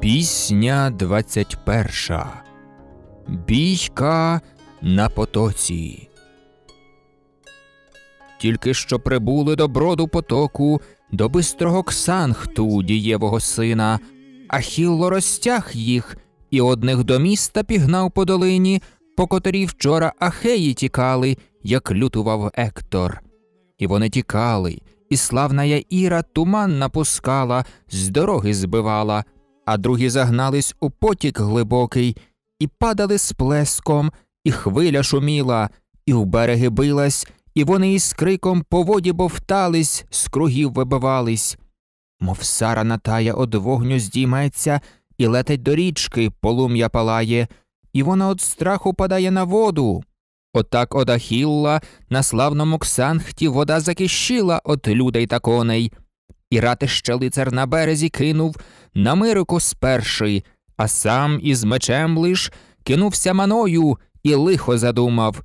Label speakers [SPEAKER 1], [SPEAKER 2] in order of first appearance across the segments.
[SPEAKER 1] Пісня 21. Бійка на потоці тільки що прибули до броду потоку, до бистрого ксанхту дієвого сина, Ахілло розтяг їх і одних до міста пігнав по долині, по котрій вчора ахеї тікали, як лютував Ектор. І вони тікали, і славна Яїра туман напускала, з дороги збивала, а другі загнались у потік глибокий, і падали з плеском, і хвиля шуміла, і в береги билась і вони із криком по воді бовтались, з кругів вибивались. Мов сара натая од вогню здійметься і летить до річки, полум'я палає, і вона од страху падає на воду. Отак од Ахілла на славному ксанхті вода закищила от людей та коней. І ратище лицар на березі кинув на мирику сперший, а сам із мечем лиш кинувся маною і лихо задумав.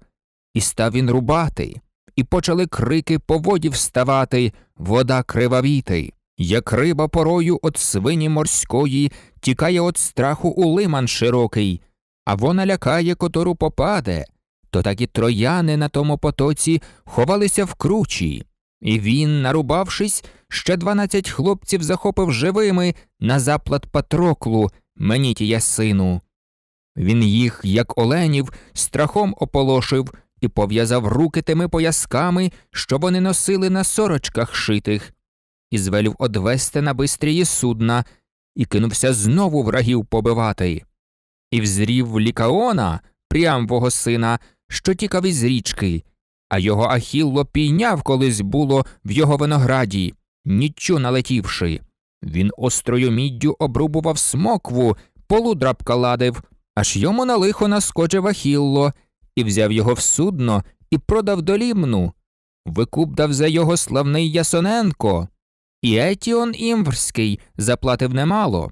[SPEAKER 1] І став він рубати, і почали крики по воді вставати, вода кривавіти. Як риба порою от свині морської тікає от страху у лиман широкий, а вона лякає, котору попаде, то так і трояни на тому потоці ховалися в кручі, і він, нарубавшись, ще дванадцять хлопців захопив живими на заплат патроклу, мені тія сину. Він їх, як оленів, страхом ополошив і пов'язав руки тими поясками, що вони носили на сорочках шитих, і звелів одвести на бистрії судна, і кинувся знову врагів побивати. І взрів лікаона, прямвого сина, що тікав із річки, а його Ахілло пійняв колись було в його винограді, ніччю налетівши. Він острою міддю обрубував смокву, полудрабка ладив, аж йому на лихо наскочив Ахілло і взяв його в судно і продав до лімну. Викуп дав за його славний Ясоненко. І Етіон Імврський заплатив немало,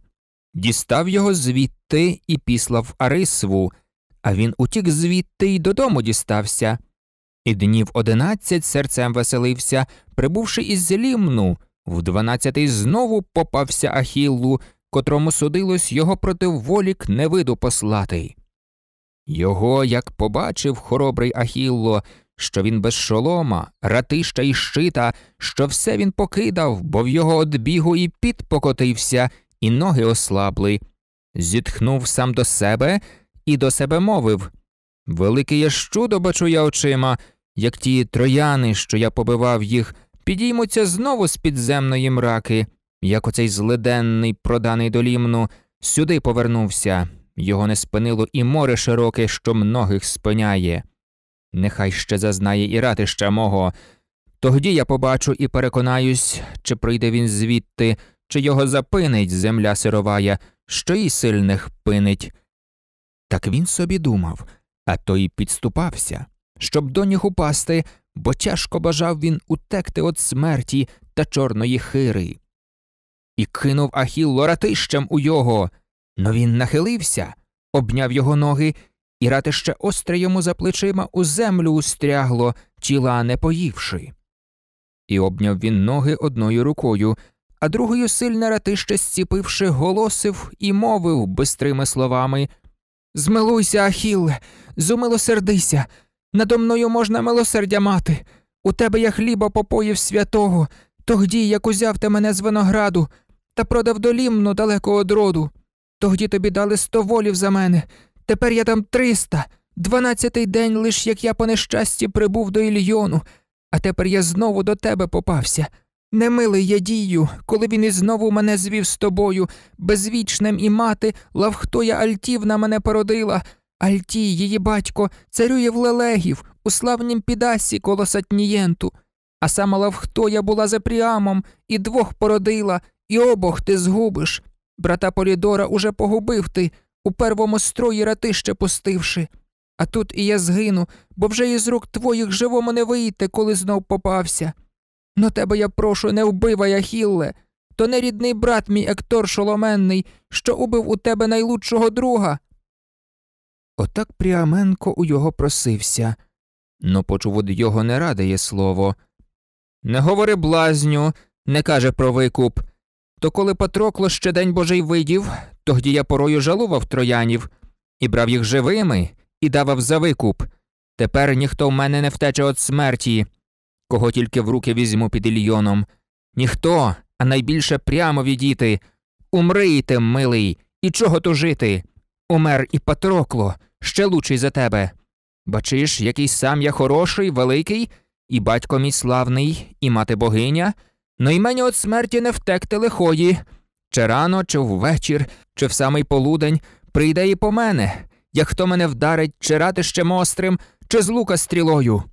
[SPEAKER 1] дістав його звідти і післав Арисву, а він утік звідти й додому дістався. І днів одинадцять серцем веселився, прибувши із лімну, в дванадцятий знову попався Ахіллу, котрому судилось його проти волік невиду послатий. Його, як побачив хоробрий Ахілло, що він без шолома, ратища і щита, що все він покидав, бо в його одбігу і піт покотився, і ноги ослабли. Зітхнув сам до себе і до себе мовив Велике я чудо бачу я очима, як ті трояни, що я побивав їх, підіймуться знову з підземної мраки, як оцей зледенний, проданий до лімну, сюди повернувся. Його не спинило і море широке, що многих спиняє. Нехай ще зазнає і ратища мого. Тогді я побачу і переконаюсь, чи прийде він звідти, чи його запинить земля сировая, що і сильних пинить. Так він собі думав, а то й підступався, щоб до них упасти, бо тяжко бажав він утекти від смерті та чорної хири. І кинув Ахілло ратищем у його. Но він нахилився, обняв його ноги, і ратище остре йому за плечима у землю устрягло, тіла не поївши. І обняв він ноги одною рукою, а другою сильне ратище, зціпивши, голосив і мовив бистрими словами Змилуйся, Ахіл, зумилосердися. Надо мною можна милосердя мати. У тебе я хліба попоїв святого, тогді, як узяв ти мене з винограду, та продав долімну далеко од роду. Тоді тобі дали сто волів за мене. Тепер я там триста. Дванадцятий день, лиш як я по нещасті прибув до Ільйону, а тепер я знову до тебе попався. Немилий я дію, коли він і знову мене звів з тобою, безвічним і мати, лавхтоя Альтівна мене породила. Альтій, її батько, царює в лелегів, у славнім підасі коло Сатнієнту. А сама лавхтоя була за Пріамом, і двох породила, і обох ти згубиш. Брата Полідора уже погубив ти, у первому строї ратище пустивши. А тут і я згину, бо вже із рук твоїх живому не вийти, коли знов попався. Но тебе я прошу, не вбивай, Ахілле, то не рідний брат мій Ектор Шоломенний, що убив у тебе найлучшого друга. Отак Пріаменко у його просився, но ну, почув од його не радає слово. Не говори блазню, не каже про викуп. То коли Патрокло ще день божий видів, тоді я порою жалував троянів і брав їх живими і давав за викуп. Тепер ніхто в мене не втече від смерті, кого тільки в руки візьму під ільйоном. Ніхто, а найбільше прямо відіти. Умрийте, милий, і чого то жити? Умер і Патрокло, ще лучший за тебе. Бачиш, який сам я хороший, великий, і батько мій славний, і мати богиня но ну й мені от смерті не втекти лихої. Чи рано, чи ввечір, чи в самий полудень прийде і по мене, як хто мене вдарить, чи ратищем острим, чи з лука стрілою.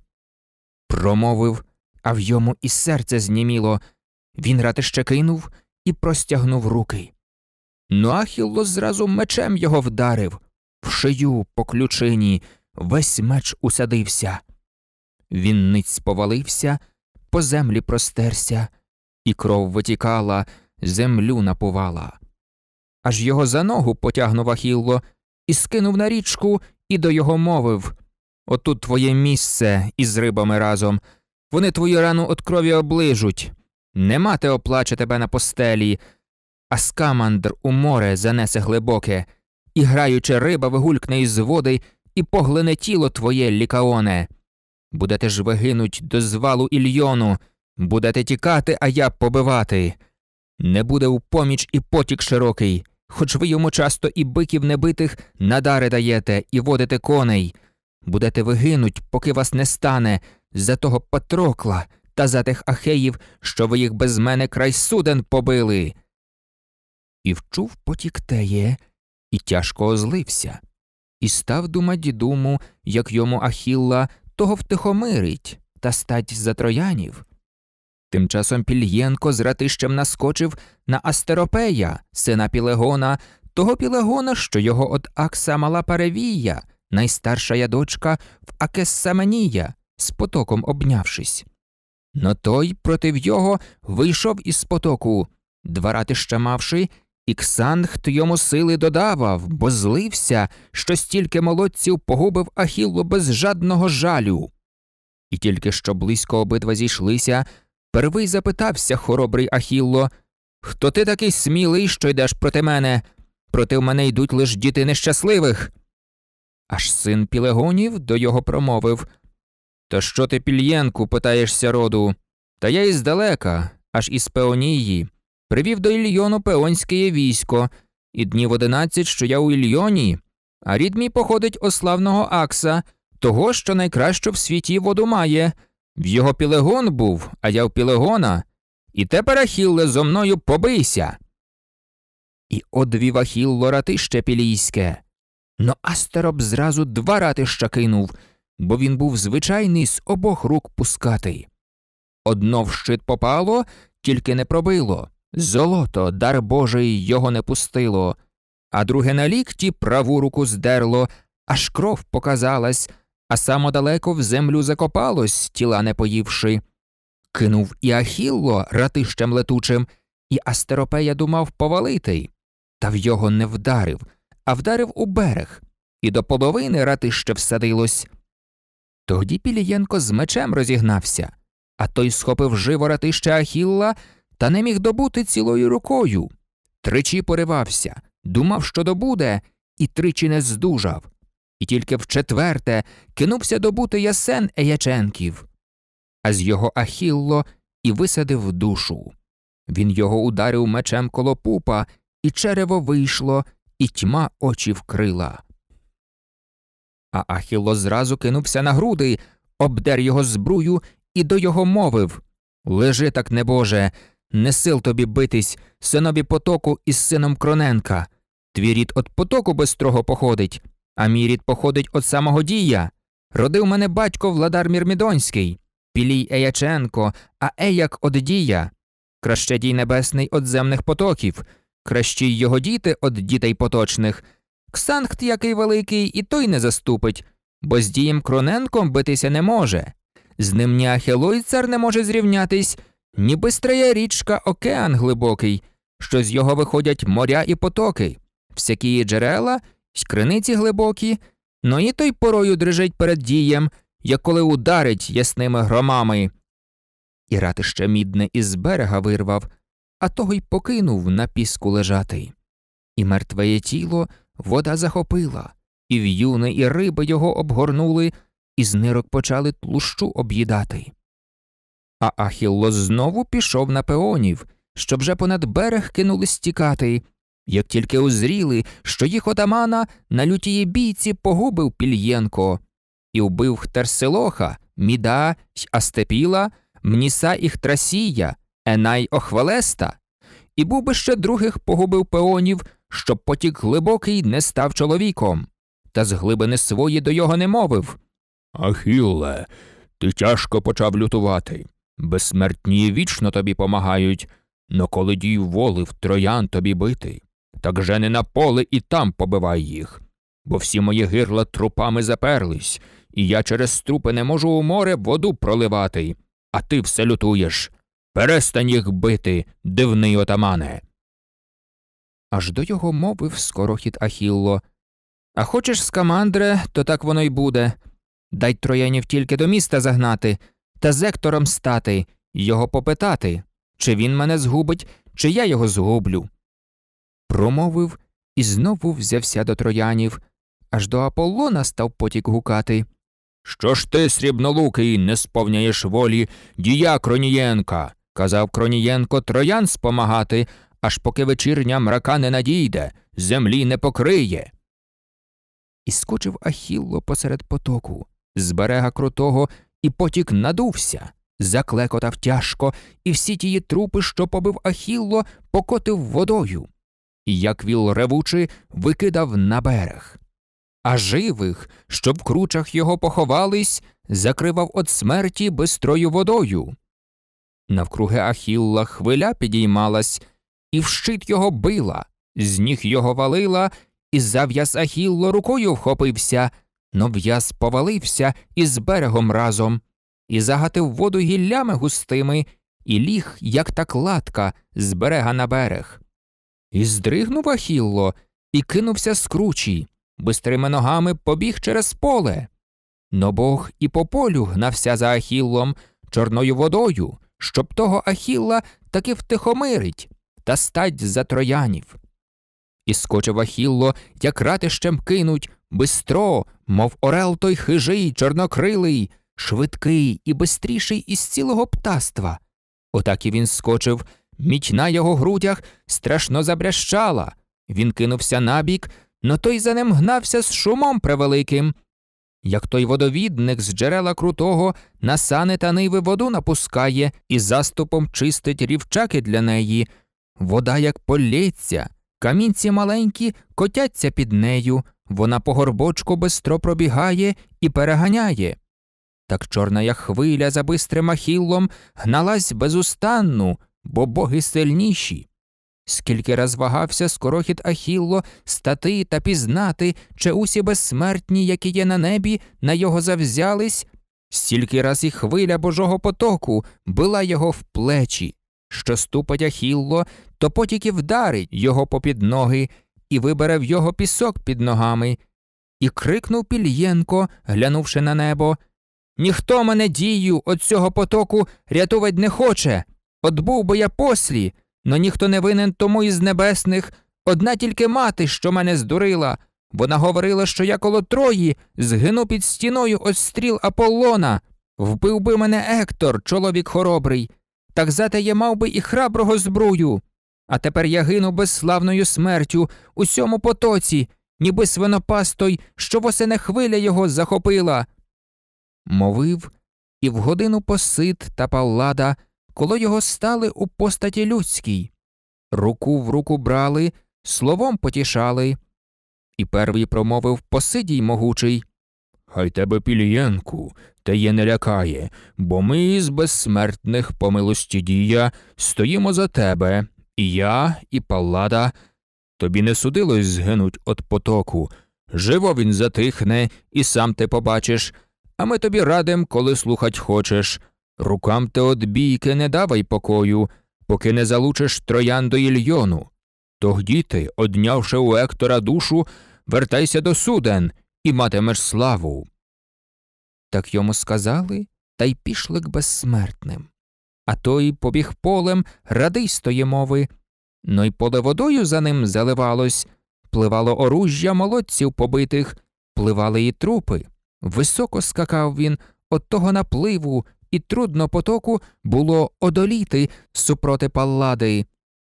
[SPEAKER 1] Промовив, а в йому і серце зніміло. Він ратище кинув і простягнув руки. Ну Ахілло зразу мечем його вдарив, в шию по ключині, весь меч усадився. Він ниць повалився, по землі простерся і кров витікала, землю напувала. Аж його за ногу потягнув Ахілло і скинув на річку і до його мовив Отут твоє місце із рибами разом. Вони твою рану от крові оближуть. Нема те оплаче тебе на постелі, а скамандр у море занесе глибоке, і граючи, риба вигулькне із води і поглине тіло твоє лікаоне. Будете ж вигинуть до звалу Ільйону, Будете тікати, а я побивати. Не буде у поміч і потік широкий, хоч ви йому часто і биків небитих надари даєте і водите коней. Будете вигинуть, поки вас не стане, за того Патрокла та за тих ахеїв, що ви їх без мене край суден побили. І вчув потік теє, і тяжко озлився, і став думать думу, як йому Ахілла того втихомирить та стать за троянів. Тим часом Пільєнко з ратищем наскочив на Астеропея, сина Пілегона, того Пілегона, що його от Акса мала Паревія, найстарша я дочка в Акессаменія, з потоком обнявшись. Но той против його вийшов із потоку, два ратища мавши, і Ксанхт йому сили додавав, бо злився, що стільки молодців погубив Ахіллу без жадного жалю. І тільки що близько обидва зійшлися. Первий запитався хоробрий Ахілло Хто ти такий смілий, що йдеш проти мене? Проти мене йдуть лиш діти нещасливих. Аж син Пілегонів до його промовив То що ти, Пільєнку, питаєшся роду? Та я іздалека, аж із Пеонії, привів до Ільйону Пеонське військо, і днів одинадцять, що я у Ільйоні, а рід мій походить ославного Акса, того, що найкращу в світі воду має. В його Пілегон був, а я в Пілегона, і тепер Ахілле зо мною побийся. І одвів Ахілло ратище пілійське. Но Астероп зразу два ратища кинув, бо він був звичайний з обох рук пускатий. Одно в щит попало, тільки не пробило. Золото, дар божий, його не пустило, а друге на лікті праву руку здерло, аж кров показалась, а само далеко в землю закопалось, тіла не поївши. Кинув і Ахілло ратищем летучим, і Астеропея думав повалити, та в його не вдарив, а вдарив у берег, і до половини ратище всадилось. Тоді Пілієнко з мечем розігнався, а той схопив живо ратище Ахілла та не міг добути цілою рукою. Тричі поривався, думав, що добуде, і тричі не здужав і тільки в четверте кинувся добути ясен Еяченків, а з його Ахілло і висадив душу. Він його ударив мечем коло пупа, і черево вийшло, і тьма очі вкрила. А Ахілло зразу кинувся на груди, обдер його збрую і до його мовив Лежи так, небоже, не сил тобі битись, синові потоку із сином Кроненка. Твій рід от потоку без походить, а мій рід походить від самого дія. Родив мене батько Владар Мірмідонський, Пілій Еяченко, а Еяк од дія. Краще дій небесний од земних потоків, кращі його діти од дітей поточних. Ксангт який великий, і той не заступить, бо з дієм Кроненком битися не може. З ним ні Ахилой цар не може зрівнятись, ні бистрая річка океан глибокий, що з його виходять моря і потоки, всякі джерела й криниці глибокі, но і той порою дрижить перед дієм, як коли ударить ясними громами. І ратище мідне із берега вирвав, а того й покинув на піску лежати. І мертвеє тіло вода захопила, і в'юни, і риби його обгорнули, і з нирок почали тлущу об'їдати. А Ахілло знову пішов на пеонів, щоб вже понад берег кинулись тікати як тільки узріли, що їх отамана на лютії бійці погубив Пільєнко і вбив Хтерселоха, Міда, Астепіла, Мніса Іхтрасія, Енай Охвалеста, і був би ще других погубив пеонів, щоб потік глибокий не став чоловіком, та з глибини свої до його не мовив. Ахілле, ти тяжко почав лютувати. Безсмертні вічно тобі помагають, но коли дій воли в троян тобі бити, так же не на поле і там побивай їх, бо всі мої гирла трупами заперлись, і я через трупи не можу у море воду проливати, а ти все лютуєш. Перестань їх бити, дивний отамане. Аж до його мовив скорохід Ахілло. А хочеш, скамандре, то так воно й буде. Дай троянів тільки до міста загнати та зектором Ектором стати, його попитати, чи він мене згубить, чи я його згублю промовив і знову взявся до троянів, аж до Аполлона став потік гукати. Що ж ти, срібнолукий, не сповняєш волі дія Кронієнка? Казав Кронієнко троян спомагати, аж поки вечірня мрака не надійде, землі не покриє. І скочив Ахілло посеред потоку, з берега крутого, і потік надувся, заклекотав тяжко, і всі тії трупи, що побив Ахілло, покотив водою і як віл ревучи, викидав на берег. А живих, що в кручах його поховались, закривав от смерті бистрою водою. Навкруги Ахілла хвиля підіймалась, і в щит його била, з ніг його валила, і зав'яз Ахілло рукою вхопився, но в'яз повалився із берегом разом, і загатив воду гіллями густими, і ліг, як та кладка, з берега на берег. І здригнув Ахілло і кинувся з кручі, бистрими ногами побіг через поле. Но бог і по полю гнався за Ахіллом чорною водою, щоб того Ахілла таки втихомирить та стать за троянів. І скочив Ахілло, як ратищем кинуть, бистро, мов орел той хижий, чорнокрилий, швидкий і бистріший із цілого птаства. Отак і він скочив Міч на його грудях страшно забрящала. Він кинувся набік, но той за ним гнався з шумом превеликим. Як той водовідник з джерела крутого на сани та ниви воду напускає і заступом чистить рівчаки для неї. Вода як полється, камінці маленькі котяться під нею, вона по горбочку бистро пробігає і переганяє. Так чорна як хвиля за бистрим ахіллом гналась безустанну, бо боги сильніші. Скільки раз вагався скорохід Ахілло стати та пізнати, чи усі безсмертні, які є на небі, на його завзялись, стільки раз і хвиля божого потоку била його в плечі, що ступить Ахілло, то потіки вдарить його попід ноги і вибере в його пісок під ногами. І крикнув Пільєнко, глянувши на небо Ніхто мене дію, от цього потоку рятувати не хоче. От був би я послі, но ніхто не винен тому із небесних, одна тільки мати, що мене здурила. Вона говорила, що я коло Трої згину під стіною стріл Аполлона, вбив би мене Ектор, чоловік хоробрий, так зате я мав би і храброго збрую. А тепер я гину безславною смертю у сьому потоці, ніби свинопастой, що восене хвиля його захопила. Мовив, і в годину посид та паллада коли його стали у постаті людській, руку в руку брали, словом потішали. І первий промовив Посидій могучий Хай тебе, Пілієнку, те є не лякає, бо ми із безсмертних по милості дія стоїмо за тебе, і я, і Паллада. Тобі не судилось згинуть от потоку. Живо він затихне, і сам ти побачиш, а ми тобі радим, коли слухать хочеш. Рукам те одбійки не давай покою, поки не залучиш троян до Ільйону. Тогді ти, однявши у Ектора душу, вертайся до суден і матимеш славу. Так йому сказали та й пішли к безсмертним. А той побіг полем радий з мови. Ну й поле водою за ним заливалось, пливало оружжя молодців побитих, пливали і трупи. Високо скакав він от того напливу, і трудно потоку було одоліти супроти паллади.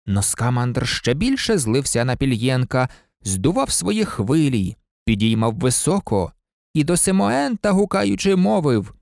[SPEAKER 1] Но скамандр ще більше злився на пільєнка, здував свої хвилі, підіймав високо і до Симоента, гукаючи, мовив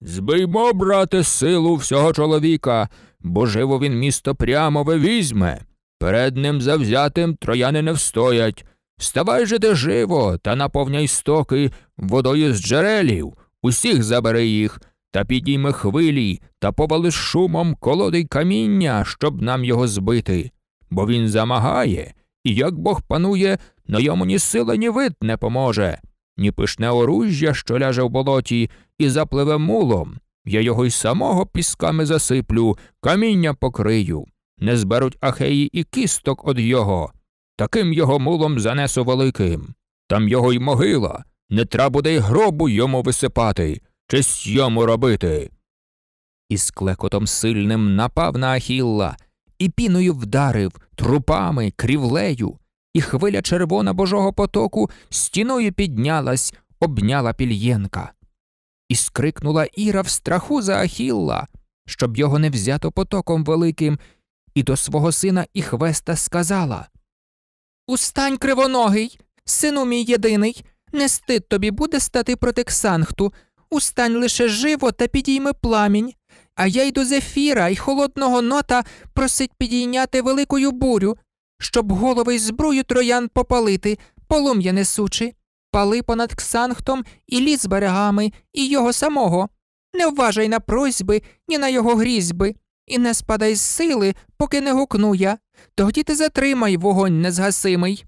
[SPEAKER 1] Збиймо, брате, силу всього чоловіка, бо живо він місто прямове візьме. Перед ним завзятим трояни не встоять. Вставай же де живо та наповняй стоки водою з джерелів, усіх забери їх, та підійме хвилі та повали шумом колодий каміння, щоб нам його збити, бо він замагає, і як Бог панує, на йому ні сила, ні вид не поможе, ні пишне оружжя, що ляже в болоті, і запливе мулом. Я його й самого пісками засиплю, каміння покрию, не зберуть ахеї і кісток од його. Таким його мулом занесу великим. Там його й могила, не треба буде й гробу йому висипати щось йому робити. І з клекотом сильним напав на Ахілла і піною вдарив трупами, крівлею, і хвиля червона божого потоку стіною піднялась, обняла пільєнка. І скрикнула Іра в страху за Ахілла, щоб його не взято потоком великим, і до свого сина Іхвеста сказала Устань, кривоногий, сину мій єдиний, не стид тобі буде стати проти Ксанхту, Устань лише живо та підійми пламінь, а я й до зефіра і холодного нота просить підійняти великою бурю, щоб голови й збрую троян попалити, полум'я несучи, пали понад Ксанхтом і ліс берегами, і його самого. Не вважай на просьби, ні на його грізьби, і не спадай з сили, поки не гукну я, тоді ти затримай вогонь незгасимий.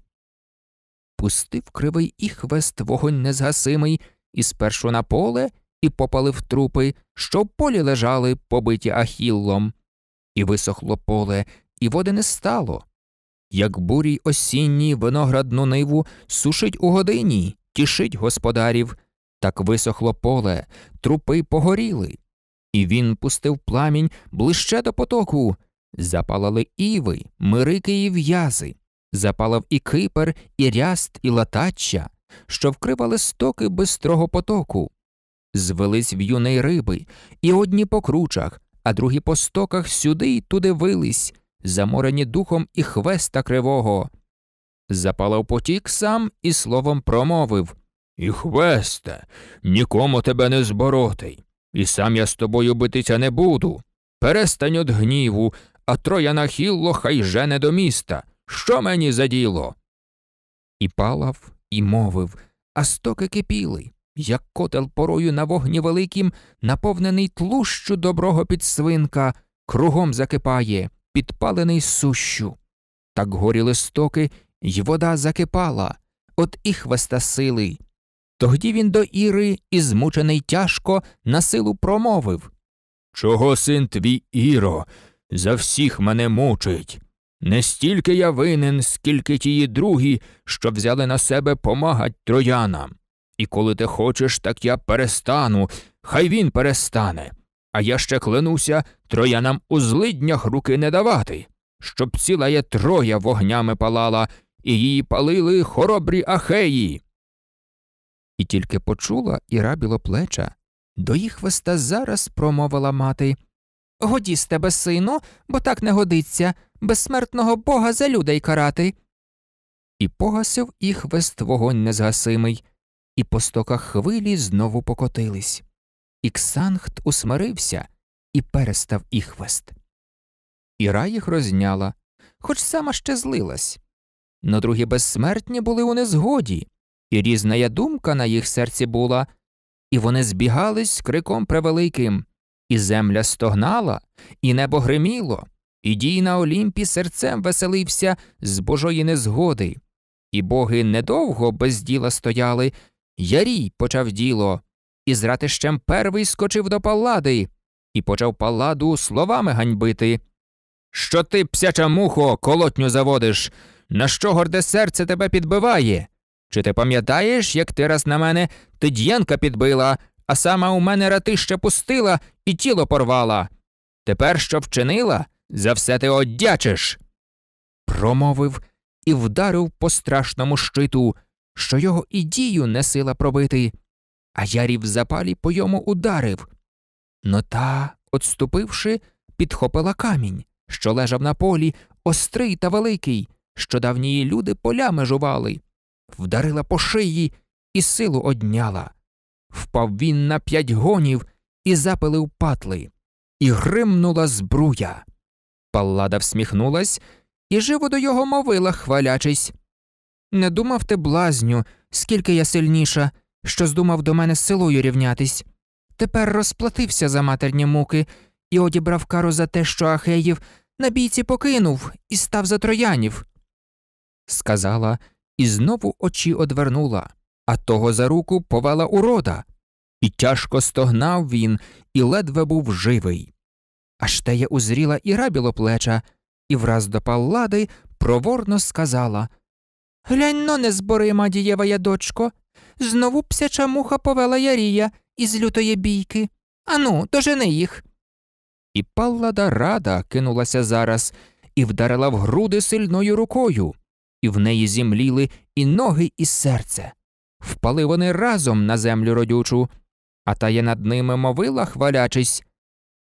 [SPEAKER 1] Пустив кривий і хвест вогонь незгасимий і спершу на поле і попалив трупи, що в полі лежали, побиті ахіллом. І висохло поле, і води не стало. Як бурій осінній виноградну ниву сушить у годині, тішить господарів, так висохло поле, трупи погоріли. І він пустив пламінь ближче до потоку. Запалали іви, мирики і в'язи, запалав і кипер, і ряст, і латача, що вкривали стоки бистрого потоку. Звелись в юний риби, і одні по кручах, а другі по стоках сюди й туди вились, заморені духом і хвеста кривого. Запалав потік сам і словом промовив І хвеста, нікому тебе не збороти, і сам я з тобою битися не буду. Перестань од гніву, а трояна хілло хай жене до міста. Що мені за діло? І палав і мовив А стоки кипіли, як котел порою на вогні великім, наповнений тлущу доброго підсвинка, кругом закипає, підпалений сущу. Так горіли стоки, й вода закипала, от і хвеста сили. Тоді він до Іри, і змучений тяжко, на силу промовив Чого син твій, Іро, за всіх мене мучить? Не стільки я винен, скільки тії другі, що взяли на себе помагать троянам. І коли ти хочеш, так я перестану, хай він перестане. А я ще клянуся троянам у злиднях руки не давати, щоб ціла є троя вогнями палала, і її палили хоробрі ахеї. І тільки почула і рабіло плеча до їх веста зараз промовила мати. Годі з тебе, сину, бо так не годиться, безсмертного бога за людей карати. І погасив і хвест вогонь незгасимий, і по стоках хвилі знову покотились. І Ксанхт усмирився і перестав іхвест. Іра їх розняла, хоч сама ще злилась. Но другі безсмертні були у незгоді, і різна я думка на їх серці була, і вони збігались криком превеликим і земля стогнала, і небо гриміло, і дій на Олімпі серцем веселився з божої незгоди. І боги недовго без діла стояли, Ярій почав діло, і з ратищем первий скочив до паллади, і почав паладу словами ганьбити. Що ти, псяча мухо, колотню заводиш? На що горде серце тебе підбиває? Чи ти пам'ятаєш, як ти раз на мене Тид'єнка підбила, а сама у мене ратище пустила і тіло порвала. Тепер що вчинила, за все ти одячиш. Промовив і вдарив по страшному щиту, що його і дію не сила пробити, а ярів запалі по йому ударив. Но та, отступивши, підхопила камінь, що лежав на полі, острий та великий, що давні люди поля межували, вдарила по шиї і силу одняла впав він на п'ять гонів і запилив патли, і гримнула збруя. Паллада всміхнулась і живо до його мовила, хвалячись. Не думав ти, блазню, скільки я сильніша, що здумав до мене з силою рівнятись. Тепер розплатився за матерні муки і одібрав кару за те, що Ахеїв на бійці покинув і став за троянів. Сказала і знову очі одвернула а того за руку повела урода. І тяжко стогнав він, і ледве був живий. Аж тея узріла і рабіло плеча, і враз до паллади проворно сказала Глянь но, мадієва я дочко. Знову псяча муха повела Ярія із лютої бійки. Ану, дожени їх. І паллада рада кинулася зараз і вдарила в груди сильною рукою, і в неї зімліли і ноги, і серце. Впали вони разом на землю родючу, а та є над ними мовила, хвалячись.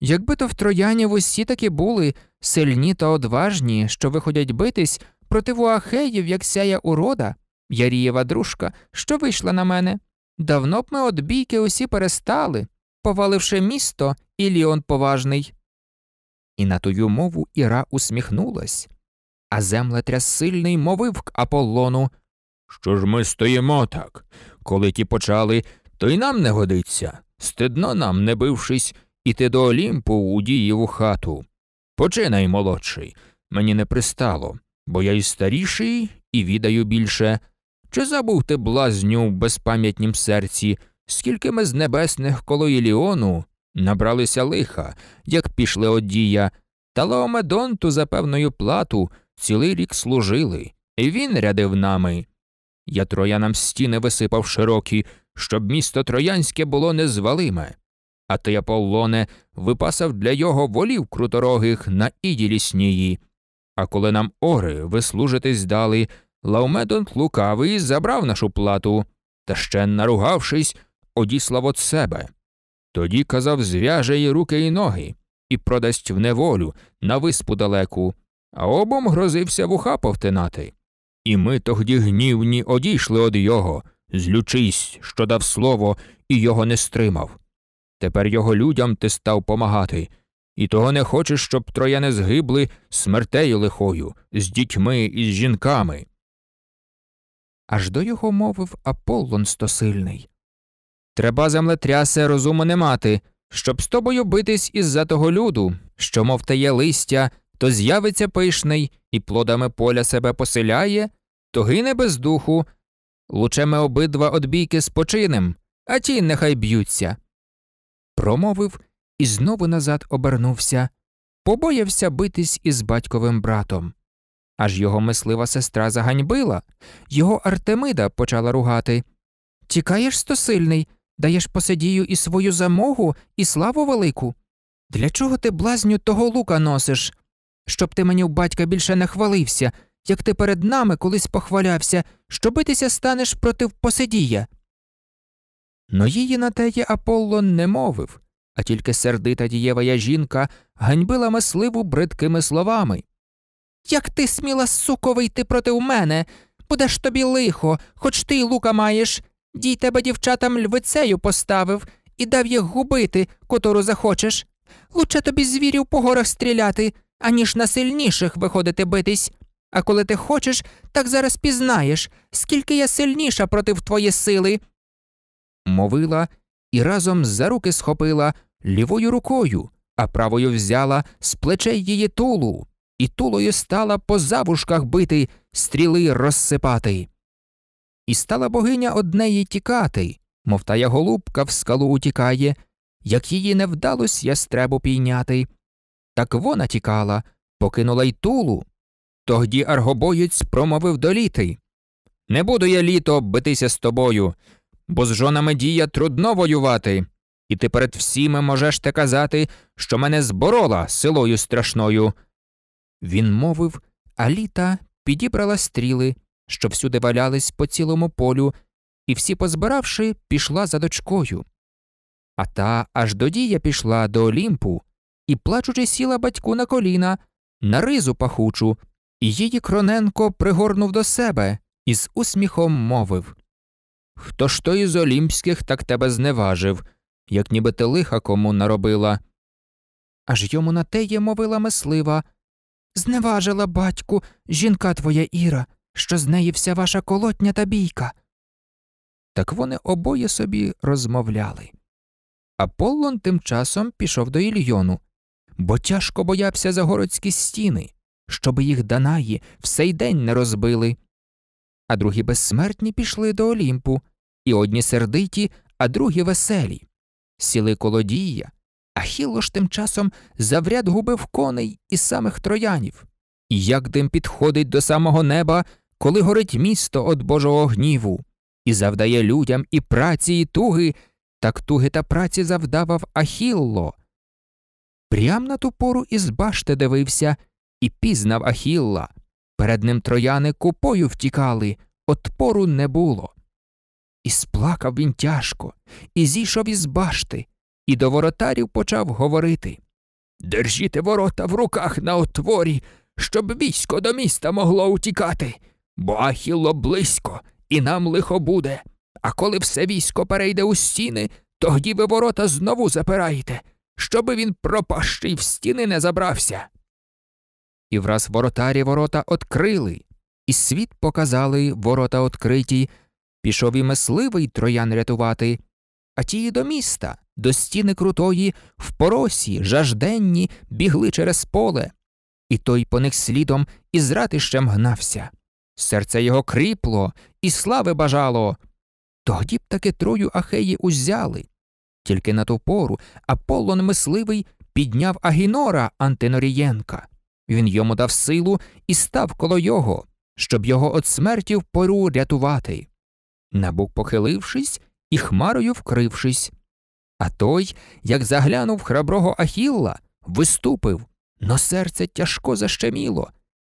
[SPEAKER 1] Якби то в троянів усі таки були сильні та одважні, що виходять битись проти вуахеїв, як сяя урода, Ярієва дружка, що вийшла на мене, давно б ми от бійки усі перестали, поваливши місто і Ліон поважний. І на тую мову Іра усміхнулась, а землетряс сильний мовив к Аполлону. Що ж ми стоїмо так? Коли ті почали, то й нам не годиться. Стидно нам, не бившись, іти до Олімпу у дієву хату. Починай, молодший, мені не пристало, бо я й старіший, і відаю більше. Чи забув ти блазню в безпам'ятнім серці, скільки ми з небесних коло Іліону набралися лиха, як пішли од дія, та Леомедонту за певною плату цілий рік служили, і він рядив нами. Я троянам стіни висипав широкі, щоб місто троянське було незвалиме. А ти, Аполлоне, випасав для його волів круторогих на іді А коли нам ори вислужитись дали, Лаумедон лукавий забрав нашу плату, та ще, наругавшись, одіслав от себе. Тоді казав, зв'яже їй руки і ноги, і продасть в неволю на виспу далеку, а обом грозився вуха повтинати. І ми тогді гнівні одійшли од його, злючись, що дав слово, і його не стримав. Тепер його людям ти став помагати, і того не хочеш, щоб трояни згибли смертею лихою, з дітьми і з жінками. Аж до його мовив Аполлон стосильний Треба землетрясе розуму не мати, щоб з тобою битись із за того люду, що, мов тає листя, то з'явиться пишний і плодами поля себе поселяє, то гине без духу, луче ми обидва одбійки спочинем, а ті нехай б'ються. Промовив і знову назад обернувся, побоявся битись із батьковим братом. Аж його мислива сестра заганьбила, його Артемида почала ругати Тікаєш, стосильний, даєш посидію і свою замогу, і славу велику. Для чого ти блазню того лука носиш? щоб ти мені в батька більше не хвалився, як ти перед нами колись похвалявся, що битися станеш проти Посидія. Но її на теє Аполлон не мовив, а тільки сердита дієвая жінка ганьбила мисливу бридкими словами. Як ти сміла, суко, йти проти мене, будеш тобі лихо, хоч ти й лука маєш, дій тебе дівчатам львицею поставив і дав їх губити, котру захочеш. Лучше тобі звірів по горах стріляти, аніж на сильніших виходити битись. А коли ти хочеш, так зараз пізнаєш, скільки я сильніша проти твої сили. Мовила і разом за руки схопила лівою рукою, а правою взяла з плечей її тулу, і тулою стала по завушках бити, стріли розсипати. І стала богиня однеї тікати, мов тая голубка в скалу утікає, як її не вдалось ястребу пійняти так вона тікала, покинула й тулу. Тогді аргобоєць промовив до літий Не буду я літо битися з тобою, бо з жонами дія трудно воювати, і ти перед всіми можеш те казати, що мене зборола силою страшною. Він мовив, а літа підібрала стріли, що всюди валялись по цілому полю, і всі, позбиравши, пішла за дочкою. А та аж до дія пішла до Олімпу, і, плачучи, сіла батьку на коліна, на ризу пахучу, і її Кроненко пригорнув до себе і з усміхом мовив Хто ж то із олімпських так тебе зневажив, як ніби ти лиха кому наробила. Аж йому на теє мовила мислива Зневажила, батьку, жінка твоя Іра, що з неї вся ваша колотня та бійка. Так вони обоє собі розмовляли. Аполлон тим часом пішов до Ільйону бо тяжко боявся за городські стіни, щоби їх Данаї всей день не розбили. А другі безсмертні пішли до Олімпу, і одні сердиті, а другі веселі. Сіли колодія, а Хіло ж тим часом завряд губив коней і самих троянів. І як дим підходить до самого неба, коли горить місто від Божого гніву, і завдає людям і праці, і туги, так туги та праці завдавав Ахілло, прям на ту пору із башти дивився і пізнав Ахілла. Перед ним трояни купою втікали, отпору не було. І сплакав він тяжко, і зійшов із башти, і до воротарів почав говорити Держіте ворота в руках на отворі, щоб військо до міста могло утікати, бо Ахілло близько, і нам лихо буде. А коли все військо перейде у стіни, тоді ви ворота знову запираєте, щоби він пропащий в стіни не забрався. І враз воротарі ворота открили, і світ показали ворота откриті, пішов і мисливий троян рятувати, а ті і до міста, до стіни крутої, в поросі, жажденні, бігли через поле, і той по них слідом із ратищем гнався. Серце його кріпло і слави бажало. Тоді б таки трою Ахеї узяли, тільки на ту пору Аполлон мисливий підняв Агінора Антинорієнка. Він йому дав силу і став коло його, щоб його від смерті в пору рятувати. Набук похилившись і хмарою вкрившись. А той, як заглянув храброго Ахілла, виступив, но серце тяжко защеміло,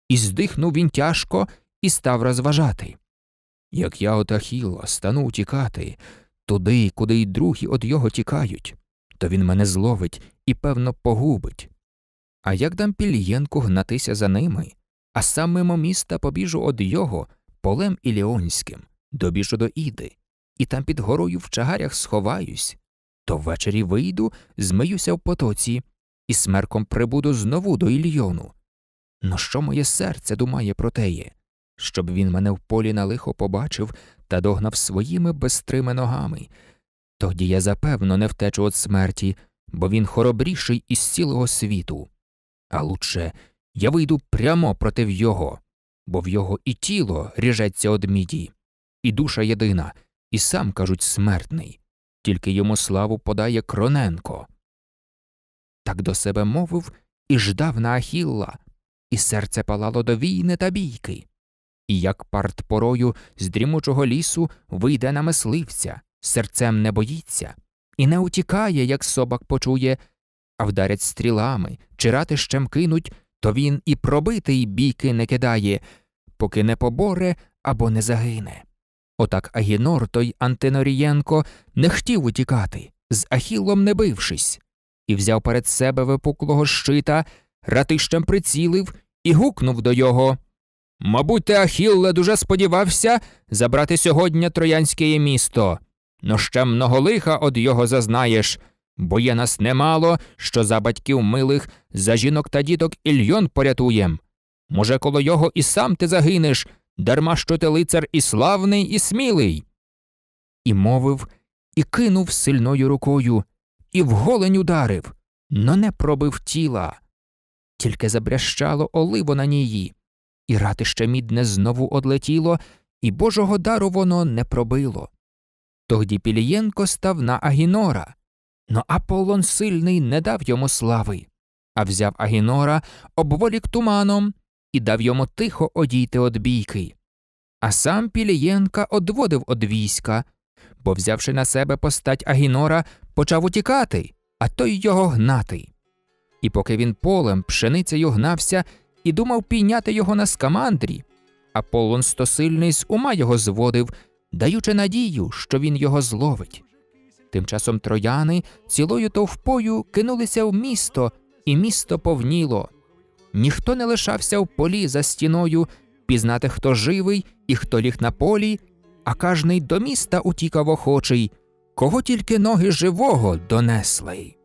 [SPEAKER 1] і здихнув він тяжко і став розважати. Як я от Ахілла стану утікати, туди, куди й другі від його тікають, то він мене зловить і, певно, погубить. А як дам Пільєнку гнатися за ними, а сам мимо міста побіжу од його полем Іліонським, добіжу до Іди, і там під горою в чагарях сховаюсь, то ввечері вийду, змиюся в потоці і смерком прибуду знову до Ільйону. Ну що моє серце думає про теє? щоб він мене в полі на лихо побачив та догнав своїми безстрими ногами. Тоді я запевно не втечу від смерті, бо він хоробріший із цілого світу. А лучше я вийду прямо проти його, бо в його і тіло ріжеться од міді, і душа єдина, і сам, кажуть, смертний, тільки йому славу подає Кроненко. Так до себе мовив і ждав на Ахілла, і серце палало до війни та бійки і як партпорою з дрімучого лісу вийде на мисливця, серцем не боїться, і не утікає, як собак почує, а вдарять стрілами, чи ратищем кинуть, то він і пробитий бійки не кидає, поки не поборе або не загине. Отак Агінор, той Антинорієнко, не хотів утікати, з Ахілом не бившись, і взяв перед себе випуклого щита, ратищем прицілив і гукнув до його Мабуть, Ахілле дуже сподівався забрати сьогодні троянське місто, но ну, ще много лиха од його зазнаєш, бо є нас немало, що за батьків милих, за жінок та діток Ільйон порятуєм. Може, коло його і сам ти загинеш, дарма що ти лицар і славний, і смілий. І мовив, і кинув сильною рукою, і вголень ударив, но не пробив тіла, тільки забрящало оливо на ній і ратище мідне знову одлетіло, і божого дару воно не пробило. Тоді Пілієнко став на Агінора, но Аполлон сильний не дав йому слави, а взяв Агінора, обволік туманом і дав йому тихо одійти од бійки. А сам Пілієнка одводив од війська, бо, взявши на себе постать Агінора, почав утікати, а той його гнати. І поки він полем пшеницею гнався, і думав пійняти його на скамандрі. Аполлон Стосильний з ума його зводив, даючи надію, що він його зловить. Тим часом трояни цілою товпою кинулися в місто, і місто повніло. Ніхто не лишався в полі за стіною, пізнати, хто живий і хто ліг на полі, а кожний до міста утікав охочий, кого тільки ноги живого донесли.